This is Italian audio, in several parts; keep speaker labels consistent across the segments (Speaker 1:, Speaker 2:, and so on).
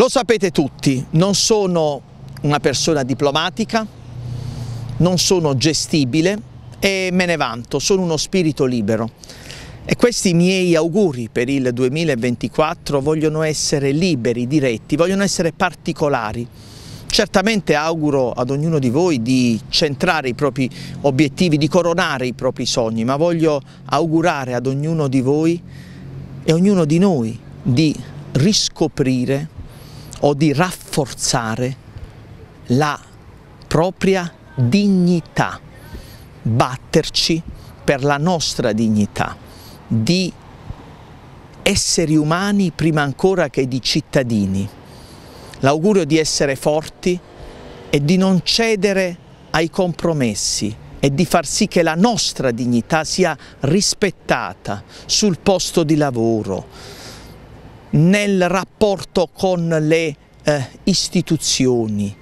Speaker 1: Lo sapete tutti, non sono una persona diplomatica, non sono gestibile e me ne vanto, sono uno spirito libero. E questi miei auguri per il 2024 vogliono essere liberi, diretti, vogliono essere particolari. Certamente auguro ad ognuno di voi di centrare i propri obiettivi, di coronare i propri sogni, ma voglio augurare ad ognuno di voi e ognuno di noi di riscoprire o di rafforzare la propria dignità, batterci per la nostra dignità di esseri umani prima ancora che di cittadini. L'augurio di essere forti e di non cedere ai compromessi e di far sì che la nostra dignità sia rispettata sul posto di lavoro, nel rapporto con le eh, istituzioni,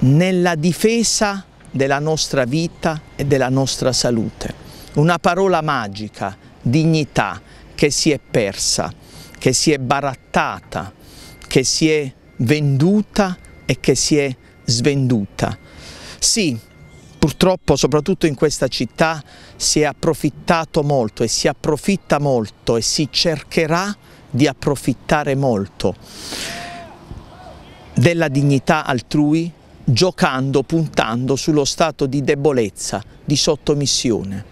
Speaker 1: nella difesa della nostra vita e della nostra salute. Una parola magica, dignità, che si è persa, che si è barattata, che si è venduta e che si è svenduta. Sì, purtroppo soprattutto in questa città si è approfittato molto e si approfitta molto e si cercherà di approfittare molto della dignità altrui giocando, puntando sullo stato di debolezza, di sottomissione.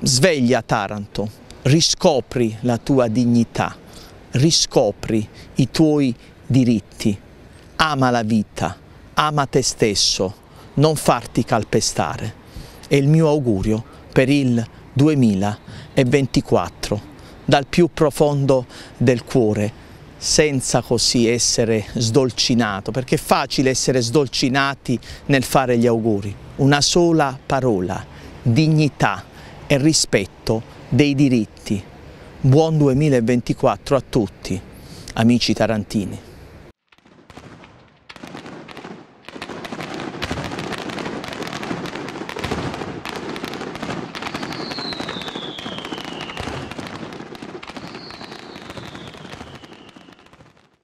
Speaker 1: Sveglia Taranto, riscopri la tua dignità, riscopri i tuoi diritti, ama la vita, ama te stesso, non farti calpestare. È il mio augurio per il 2024 dal più profondo del cuore senza così essere sdolcinato, perché è facile essere sdolcinati nel fare gli auguri. Una sola parola, dignità e rispetto dei diritti. Buon 2024 a tutti, amici tarantini.